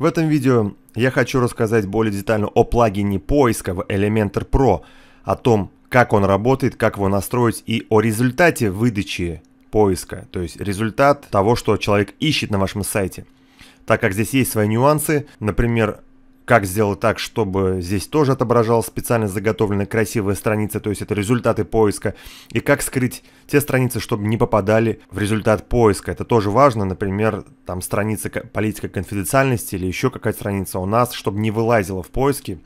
В этом видео я хочу рассказать более детально о плагине поиска в Elementor Pro, о том, как он работает, как его настроить и о результате выдачи поиска, то есть результат того, что человек ищет на вашем сайте. Так как здесь есть свои нюансы, например, как сделать так, чтобы здесь тоже отображалась специально заготовленная красивая страница, то есть это результаты поиска. И как скрыть те страницы, чтобы не попадали в результат поиска. Это тоже важно, например, там страница политика конфиденциальности или еще какая-то страница у нас, чтобы не вылазила в поиске.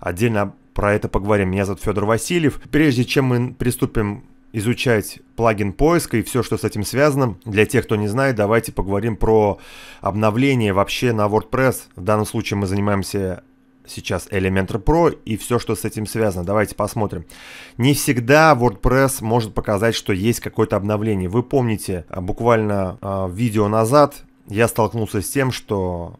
Отдельно про это поговорим. Меня зовут Федор Васильев. Прежде чем мы приступим изучать плагин поиска и все, что с этим связано. Для тех, кто не знает, давайте поговорим про обновление вообще на WordPress. В данном случае мы занимаемся сейчас Elementor Pro и все, что с этим связано. Давайте посмотрим. Не всегда WordPress может показать, что есть какое-то обновление. Вы помните, а, буквально а, видео назад я столкнулся с тем, что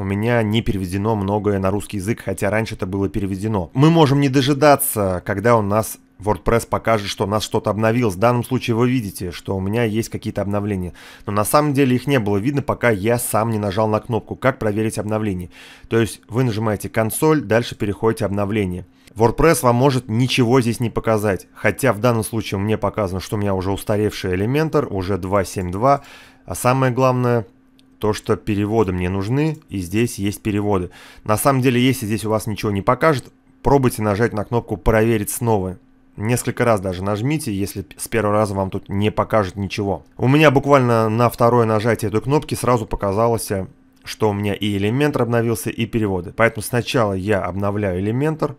у меня не переведено многое на русский язык, хотя раньше это было переведено. Мы можем не дожидаться, когда у нас WordPress покажет, что нас что-то обновил. В данном случае вы видите, что у меня есть какие-то обновления. Но на самом деле их не было видно, пока я сам не нажал на кнопку «Как проверить обновление». То есть вы нажимаете «Консоль», дальше переходите «Обновление». WordPress вам может ничего здесь не показать, хотя в данном случае мне показано, что у меня уже устаревший Elementor, уже 2.7.2, а самое главное – то, что переводы мне нужны, и здесь есть переводы. На самом деле, если здесь у вас ничего не покажет, пробуйте нажать на кнопку «Проверить снова». Несколько раз даже нажмите, если с первого раза вам тут не покажет ничего. У меня буквально на второе нажатие этой кнопки сразу показалось, что у меня и элементор обновился, и переводы. Поэтому сначала я обновляю элементор,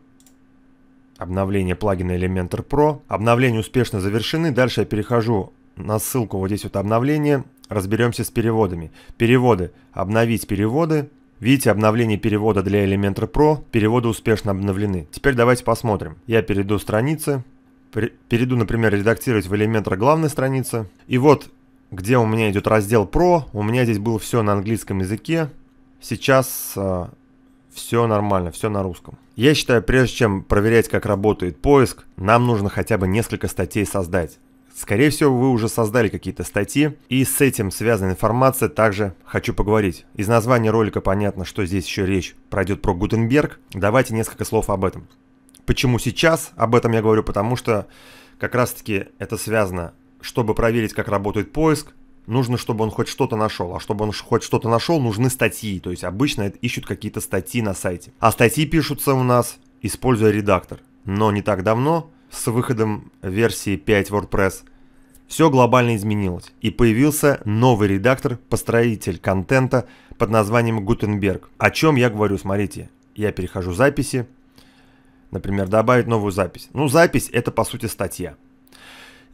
обновление плагина Elementor Pro. Обновления успешно завершены. Дальше я перехожу на ссылку вот здесь вот обновление разберемся с переводами. Переводы. Обновить переводы. Видите, обновление перевода для Elementor Pro, переводы успешно обновлены. Теперь давайте посмотрим. Я перейду страницы, перейду, например, редактировать в Elementor главной страницы. И вот, где у меня идет раздел Pro, у меня здесь было все на английском языке. Сейчас э, а, все нормально, все на русском. Я считаю, прежде чем проверять, как работает поиск, нам нужно хотя бы несколько статей создать. Скорее всего, вы уже создали какие-то статьи, и с этим связана информация также хочу поговорить. Из названия ролика понятно, что здесь еще речь пройдет про Гутенберг. Давайте несколько слов об этом. Почему сейчас об этом я говорю? Потому что как раз-таки это связано, чтобы проверить, как работает поиск, нужно, чтобы он хоть что-то нашел. А чтобы он хоть что-то нашел, нужны статьи. То есть обычно ищут какие-то статьи на сайте. А статьи пишутся у нас, используя редактор. Но не так давно, с выходом версии 5 WordPress, все глобально изменилось, и появился новый редактор, построитель контента под названием Гутенберг. О чем я говорю, смотрите, я перехожу записи, например, добавить новую запись. Ну, запись это по сути статья.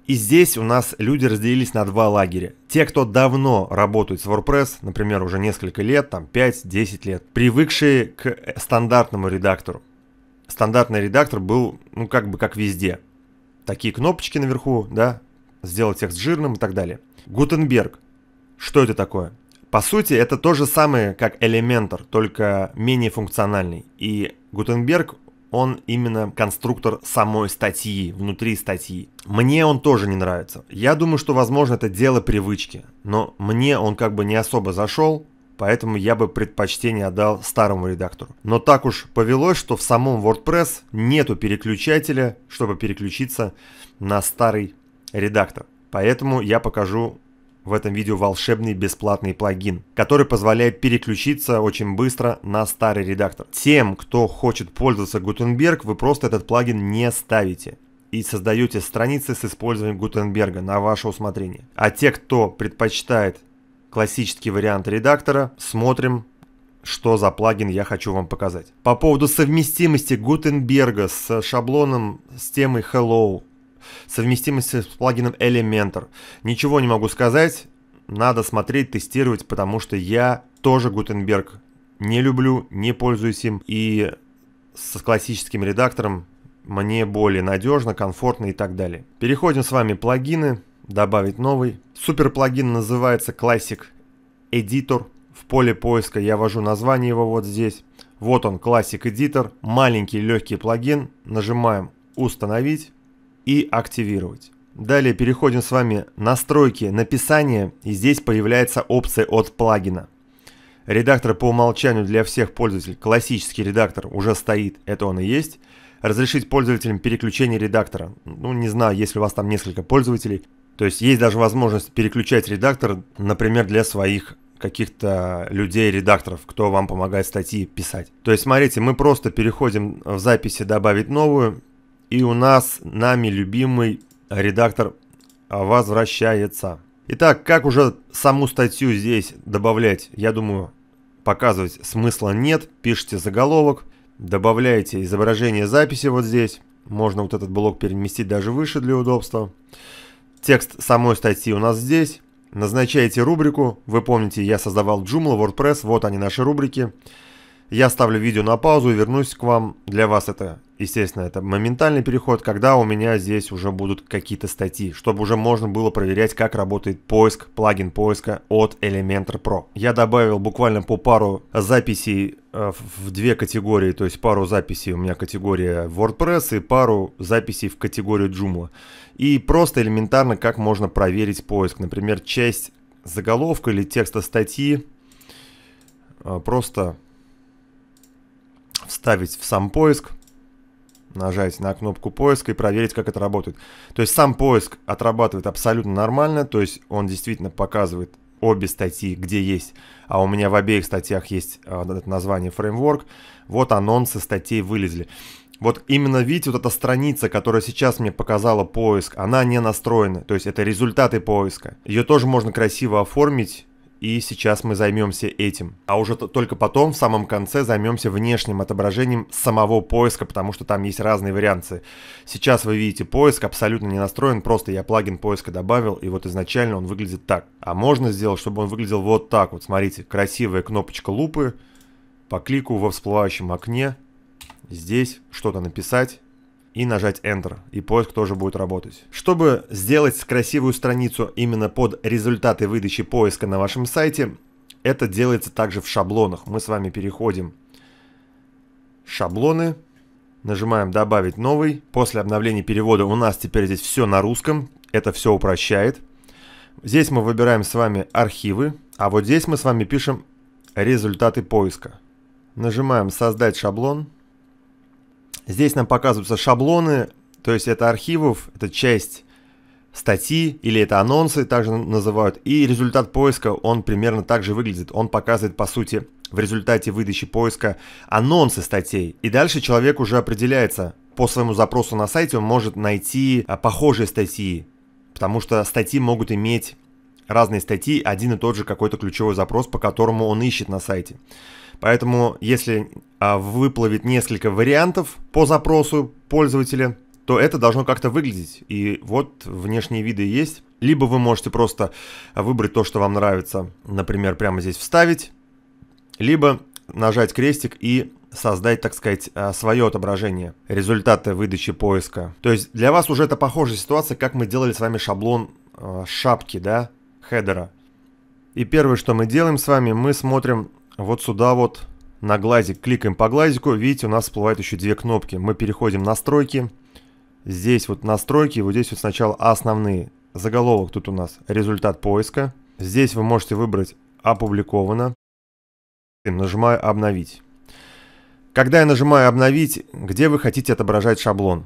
И здесь у нас люди разделились на два лагеря. Те, кто давно работает с WordPress, например, уже несколько лет, там 5-10 лет, привыкшие к стандартному редактору. Стандартный редактор был, ну, как бы как везде. Такие кнопочки наверху, да, сделать текст жирным и так далее. Гутенберг. Что это такое? По сути, это то же самое, как Elementor, только менее функциональный. И Гутенберг, он именно конструктор самой статьи, внутри статьи. Мне он тоже не нравится. Я думаю, что, возможно, это дело привычки. Но мне он как бы не особо зашел, поэтому я бы предпочтение отдал старому редактору. Но так уж повелось, что в самом WordPress нету переключателя, чтобы переключиться на старый редактор. Поэтому я покажу в этом видео волшебный бесплатный плагин, который позволяет переключиться очень быстро на старый редактор. Тем, кто хочет пользоваться Gutenberg, вы просто этот плагин не ставите и создаете страницы с использованием Гутенберга на ваше усмотрение. А те, кто предпочитает классический вариант редактора, смотрим, что за плагин я хочу вам показать. По поводу совместимости Гутенберга с шаблоном с темой Hello совместимости с плагином Elementor. Ничего не могу сказать, надо смотреть, тестировать, потому что я тоже Гутенберг не люблю, не пользуюсь им, и с классическим редактором мне более надежно, комфортно и так далее. Переходим с вами плагины, добавить новый. Супер плагин называется Classic Editor. В поле поиска я ввожу название его вот здесь. Вот он, Classic Editor, маленький легкий плагин. Нажимаем «Установить» и активировать. Далее переходим с вами настройки написания и здесь появляется опция от плагина. Редактор по умолчанию для всех пользователей, классический редактор уже стоит, это он и есть. Разрешить пользователям переключение редактора. Ну, не знаю, если у вас там несколько пользователей. То есть есть даже возможность переключать редактор, например, для своих каких-то людей-редакторов, кто вам помогает статьи писать. То есть, смотрите, мы просто переходим в записи «Добавить новую», и у нас нами любимый редактор а, возвращается. Итак, как уже саму статью здесь добавлять, я думаю, показывать смысла нет. Пишите заголовок, добавляете изображение записи вот здесь. Можно вот этот блок переместить даже выше для удобства. Текст самой статьи у нас здесь. Назначаете рубрику. Вы помните, я создавал Joomla, WordPress. Вот они наши рубрики. Я ставлю видео на паузу и вернусь к вам. Для вас это, естественно, это моментальный переход, когда у меня здесь уже будут какие-то статьи, чтобы уже можно было проверять, как работает поиск, плагин поиска от Elementor Pro. Я добавил буквально по пару записей э, в две категории, то есть пару записей у меня категория WordPress и пару записей в категорию Joomla. И просто элементарно, как можно проверить поиск. Например, часть заголовка или текста статьи э, просто вставить в сам поиск, нажать на кнопку поиска и проверить, как это работает. То есть сам поиск отрабатывает абсолютно нормально, то есть он действительно показывает обе статьи, где есть. А у меня в обеих статьях есть а, название фреймворк. Вот анонсы статей вылезли. Вот именно, видите, вот эта страница, которая сейчас мне показала поиск, она не настроена. То есть это результаты поиска. Ее тоже можно красиво оформить и сейчас мы займемся этим. А уже только потом, в самом конце, займемся внешним отображением самого поиска, потому что там есть разные варианты. Сейчас вы видите, поиск абсолютно не настроен, просто я плагин поиска добавил, и вот изначально он выглядит так. А можно сделать, чтобы он выглядел вот так вот. Смотрите, красивая кнопочка лупы. По клику во всплывающем окне здесь что-то написать и нажать Enter, и поиск тоже будет работать. Чтобы сделать красивую страницу именно под результаты выдачи поиска на вашем сайте, это делается также в шаблонах. Мы с вами переходим шаблоны, нажимаем «Добавить новый». После обновления перевода у нас теперь здесь все на русском, это все упрощает. Здесь мы выбираем с вами архивы, а вот здесь мы с вами пишем результаты поиска. Нажимаем «Создать шаблон», Здесь нам показываются шаблоны, то есть это архивов, это часть статьи или это анонсы также называют. И результат поиска, он примерно так же выглядит. Он показывает, по сути, в результате выдачи поиска анонсы статей. И дальше человек уже определяется. По своему запросу на сайте он может найти а, похожие статьи, потому что статьи могут иметь разные статьи, один и тот же какой-то ключевой запрос, по которому он ищет на сайте. Поэтому, если а, выплывет несколько вариантов по запросу пользователя, то это должно как-то выглядеть. И вот внешние виды есть. Либо вы можете просто выбрать то, что вам нравится, например, прямо здесь вставить, либо нажать крестик и создать, так сказать, а, свое отображение, результаты выдачи поиска. То есть для вас уже это похожая ситуация, как мы делали с вами шаблон а, шапки, да, хедера. И первое, что мы делаем с вами, мы смотрим вот сюда вот на глазик, кликаем по глазику, видите, у нас всплывают еще две кнопки. Мы переходим в настройки, здесь вот настройки, вот здесь вот сначала основные. Заголовок тут у нас результат поиска. Здесь вы можете выбрать опубликовано. Нажимаю обновить. Когда я нажимаю обновить, где вы хотите отображать шаблон?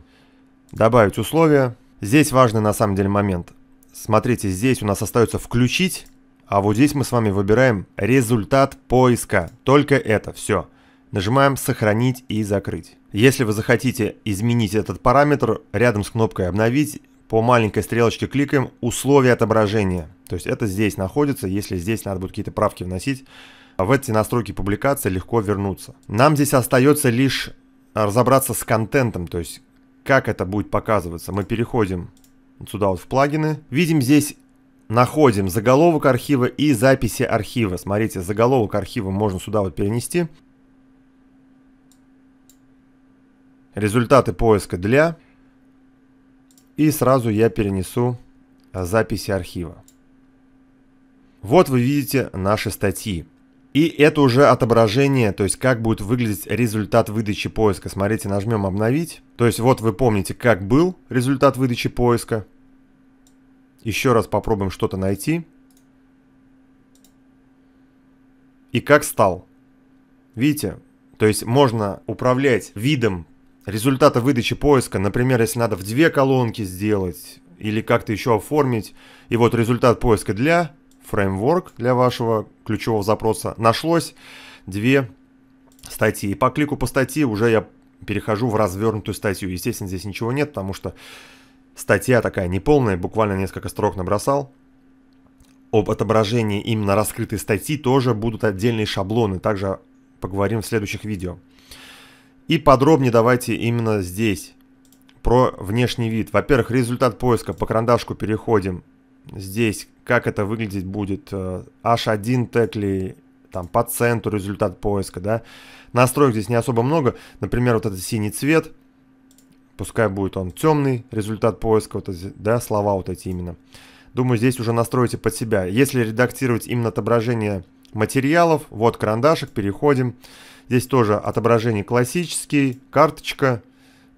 Добавить условия. Здесь важный на самом деле момент. Смотрите, здесь у нас остается включить а вот здесь мы с вами выбираем результат поиска. Только это, все. Нажимаем «Сохранить» и «Закрыть». Если вы захотите изменить этот параметр, рядом с кнопкой «Обновить» по маленькой стрелочке кликаем «Условия отображения». То есть это здесь находится, если здесь надо будет какие-то правки вносить, в эти настройки публикации легко вернуться. Нам здесь остается лишь разобраться с контентом, то есть как это будет показываться. Мы переходим сюда вот в плагины. Видим здесь находим заголовок архива и записи архива. Смотрите, заголовок архива можно сюда вот перенести. Результаты поиска для. И сразу я перенесу а, записи архива. Вот вы видите наши статьи. И это уже отображение, то есть как будет выглядеть результат выдачи поиска. Смотрите, нажмем обновить. То есть вот вы помните, как был результат выдачи поиска. Еще раз попробуем что-то найти. И как стал. Видите? То есть можно управлять видом результата выдачи поиска. Например, если надо в две колонки сделать или как-то еще оформить. И вот результат поиска для фреймворк для вашего ключевого запроса. Нашлось две статьи. И по клику по статье уже я перехожу в развернутую статью. Естественно, здесь ничего нет, потому что Статья такая неполная, буквально несколько строк набросал. Об отображении именно раскрытой статьи тоже будут отдельные шаблоны, также поговорим в следующих видео. И подробнее давайте именно здесь, про внешний вид. Во-первых, результат поиска, по карандашку переходим. Здесь, как это выглядеть будет, э, H1 текли, там по центру результат поиска, да. Настроек здесь не особо много, например, вот этот синий цвет – Пускай будет он темный, результат поиска, вот эти, да, слова вот эти именно. Думаю, здесь уже настроите под себя. Если редактировать именно отображение материалов, вот карандашик, переходим. Здесь тоже отображение классический, карточка.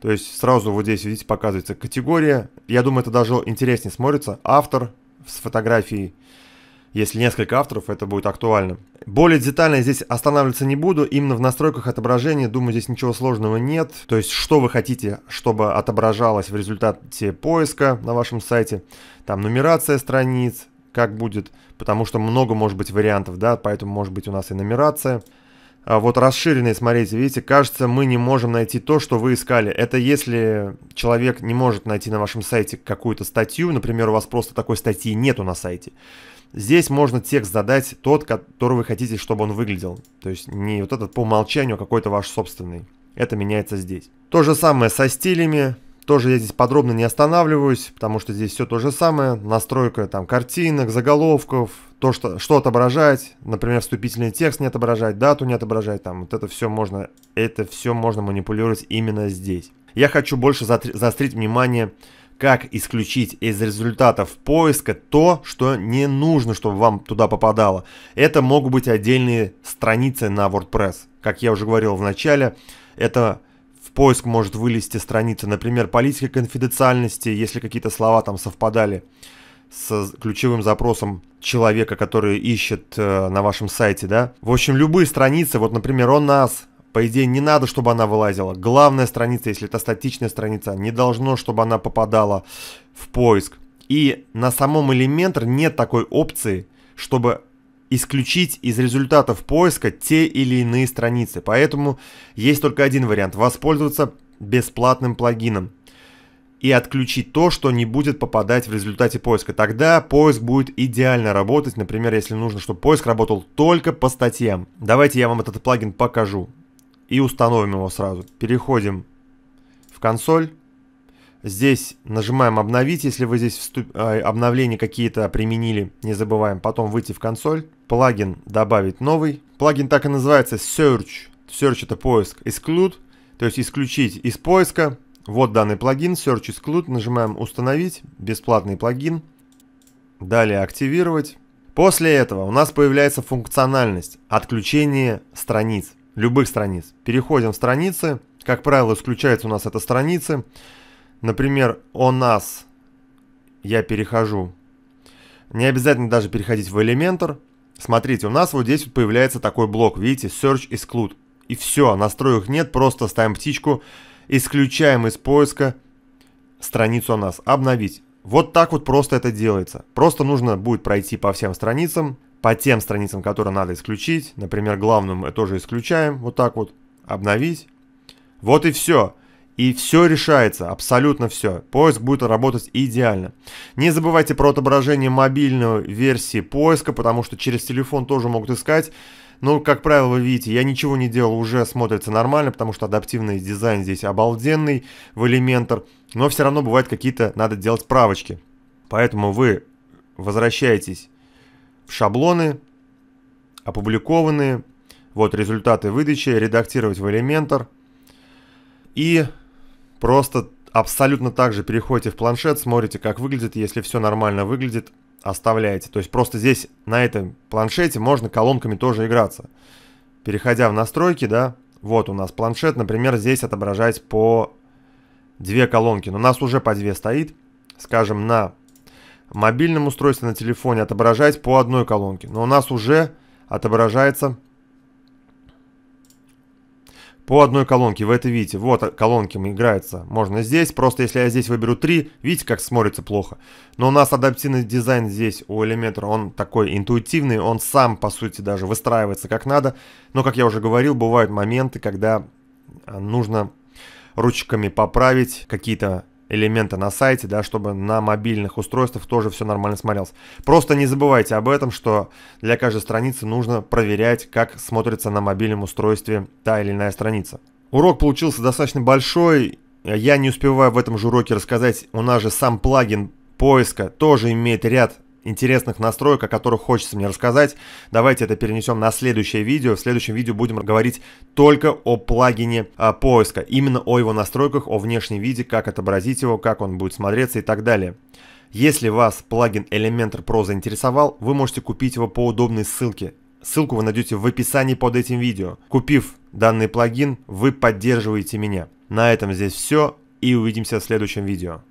То есть сразу вот здесь, видите, показывается категория. Я думаю, это даже интереснее смотрится. Автор с фотографией если несколько авторов, это будет актуально. Более детально здесь останавливаться не буду, именно в настройках отображения, думаю, здесь ничего сложного нет. То есть, что вы хотите, чтобы отображалось в результате поиска на вашем сайте, там нумерация страниц, как будет, потому что много может быть вариантов, да, поэтому может быть у нас и нумерация. А вот расширенные, смотрите, видите, кажется, мы не можем найти то, что вы искали. Это если человек не может найти на вашем сайте какую-то статью, например, у вас просто такой статьи нету на сайте. Здесь можно текст задать тот, который вы хотите, чтобы он выглядел. То есть не вот этот по умолчанию, а какой-то ваш собственный. Это меняется здесь. То же самое со стилями. Тоже я здесь подробно не останавливаюсь, потому что здесь все то же самое. Настройка там картинок, заголовков, то, что, что отображать. Например, вступительный текст не отображать, дату не отображать. Там вот это все можно, это все можно манипулировать именно здесь. Я хочу больше заострить внимание как исключить из результатов поиска то, что не нужно, чтобы вам туда попадало. Это могут быть отдельные страницы на WordPress. Как я уже говорил в начале, это в поиск может вылезти страница, например, политика конфиденциальности, если какие-то слова там совпадали с ключевым запросом человека, который ищет э, на вашем сайте, да. В общем, любые страницы, вот, например, он нас по идее, не надо, чтобы она вылазила. Главная страница, если это статичная страница, не должно, чтобы она попадала в поиск. И на самом элементр нет такой опции, чтобы исключить из результатов поиска те или иные страницы. Поэтому есть только один вариант – воспользоваться бесплатным плагином и отключить то, что не будет попадать в результате поиска. Тогда поиск будет идеально работать, например, если нужно, чтобы поиск работал только по статьям. Давайте я вам этот плагин покажу и установим его сразу. Переходим в консоль. Здесь нажимаем обновить, если вы здесь вступ... Э, обновления какие-то применили, не забываем. Потом выйти в консоль, плагин добавить новый. Плагин так и называется Search. Search это поиск. Exclude, то есть исключить из поиска. Вот данный плагин, Search Exclude. Нажимаем установить, бесплатный плагин. Далее активировать. После этого у нас появляется функциональность отключение страниц любых страниц. Переходим в страницы. Как правило, исключается у нас это страницы. Например, у нас я перехожу. Не обязательно даже переходить в Elementor. Смотрите, у нас вот здесь вот появляется такой блок, видите, Search Exclude. И все, настроек нет, просто ставим птичку, исключаем из поиска страницу у нас. Обновить. Вот так вот просто это делается. Просто нужно будет пройти по всем страницам, по тем страницам, которые надо исключить. Например, главную мы тоже исключаем. Вот так вот. Обновить. Вот и все. И все решается, абсолютно все. Поиск будет работать идеально. Не забывайте про отображение мобильной версии поиска, потому что через телефон тоже могут искать. Ну, как правило, вы видите, я ничего не делал, уже смотрится нормально, потому что адаптивный дизайн здесь обалденный в Elementor, Но все равно бывают какие-то, надо делать правочки. Поэтому вы возвращаетесь шаблоны, опубликованные, вот результаты выдачи, редактировать в Elementor. И просто абсолютно так же переходите в планшет, смотрите, как выглядит, если все нормально выглядит, оставляете. То есть просто здесь, на этом планшете, можно колонками тоже играться. Переходя в настройки, да, вот у нас планшет, например, здесь отображать по две колонки. Но у нас уже по две стоит. Скажем, на в мобильном устройстве на телефоне отображать по одной колонке, но у нас уже отображается по одной колонке. Вы это видите. Вот колонки играются, Можно здесь. Просто если я здесь выберу 3, видите, как смотрится плохо. Но у нас адаптивный дизайн здесь у Elementor, он такой интуитивный. Он сам, по сути, даже выстраивается как надо. Но, как я уже говорил, бывают моменты, когда нужно ручками поправить какие-то элемента на сайте, да, чтобы на мобильных устройствах тоже все нормально смотрелось. Просто не забывайте об этом, что для каждой страницы нужно проверять, как смотрится на мобильном устройстве та или иная страница. Урок получился достаточно большой, я не успеваю в этом же уроке рассказать, у нас же сам плагин поиска тоже имеет ряд интересных настроек, о которых хочется мне рассказать. Давайте это перенесем на следующее видео. В следующем видео будем говорить только о плагине а, поиска, именно о его настройках, о внешнем виде, как отобразить его, как он будет смотреться и так далее. Если вас плагин Elementor Pro заинтересовал, вы можете купить его по удобной ссылке. Ссылку вы найдете в описании под этим видео. Купив данный плагин, вы поддерживаете меня. На этом здесь все и увидимся в следующем видео.